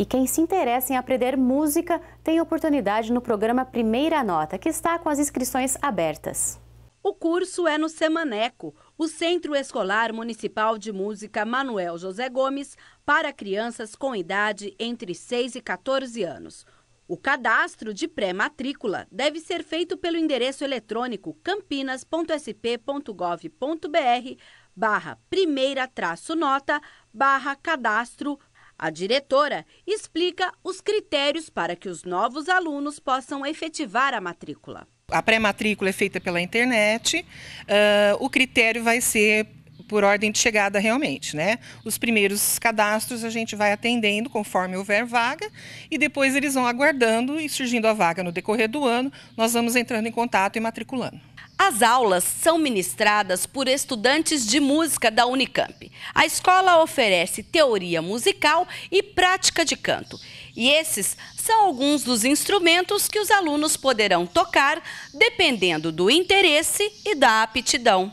E quem se interessa em aprender música tem oportunidade no programa Primeira Nota, que está com as inscrições abertas. O curso é no Semaneco, o Centro Escolar Municipal de Música Manuel José Gomes, para crianças com idade entre 6 e 14 anos. O cadastro de pré-matrícula deve ser feito pelo endereço eletrônico campinas.sp.gov.br barra primeira traço nota barra cadastro a diretora explica os critérios para que os novos alunos possam efetivar a matrícula. A pré-matrícula é feita pela internet, uh, o critério vai ser por ordem de chegada realmente, né? Os primeiros cadastros a gente vai atendendo conforme houver vaga e depois eles vão aguardando e surgindo a vaga no decorrer do ano, nós vamos entrando em contato e matriculando. As aulas são ministradas por estudantes de música da Unicamp. A escola oferece teoria musical e prática de canto. E esses são alguns dos instrumentos que os alunos poderão tocar, dependendo do interesse e da aptidão.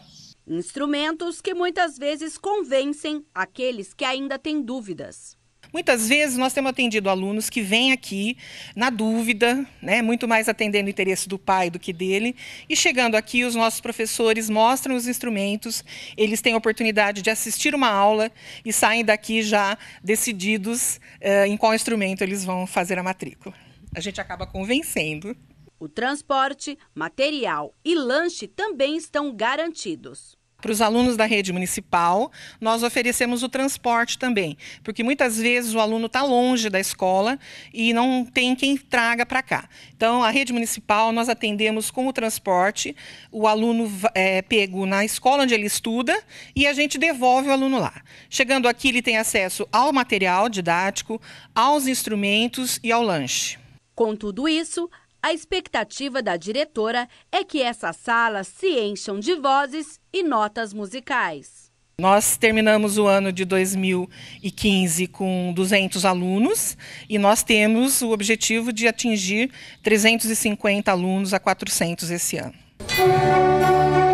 Instrumentos que muitas vezes convencem aqueles que ainda têm dúvidas. Muitas vezes nós temos atendido alunos que vêm aqui na dúvida, né, muito mais atendendo o interesse do pai do que dele, e chegando aqui os nossos professores mostram os instrumentos, eles têm a oportunidade de assistir uma aula e saem daqui já decididos uh, em qual instrumento eles vão fazer a matrícula. A gente acaba convencendo. O transporte, material e lanche também estão garantidos. Para os alunos da rede municipal, nós oferecemos o transporte também, porque muitas vezes o aluno está longe da escola e não tem quem traga para cá. Então, a rede municipal nós atendemos com o transporte, o aluno é pego na escola onde ele estuda e a gente devolve o aluno lá. Chegando aqui, ele tem acesso ao material didático, aos instrumentos e ao lanche. Com tudo isso, a expectativa da diretora é que essas salas se encham de vozes e notas musicais. Nós terminamos o ano de 2015 com 200 alunos e nós temos o objetivo de atingir 350 alunos a 400 esse ano.